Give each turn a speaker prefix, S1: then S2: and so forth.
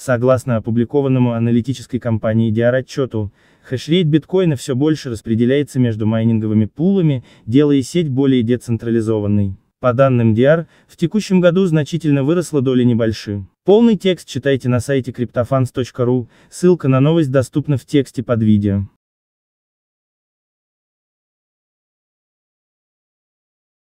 S1: Согласно опубликованному аналитической компанией DR отчету, хешрейт биткоина все больше распределяется между майнинговыми пулами, делая сеть более децентрализованной. По данным DR, в текущем году значительно выросла доля небольших. Полный текст читайте на сайте cryptofans.ru, ссылка на новость доступна в тексте под видео.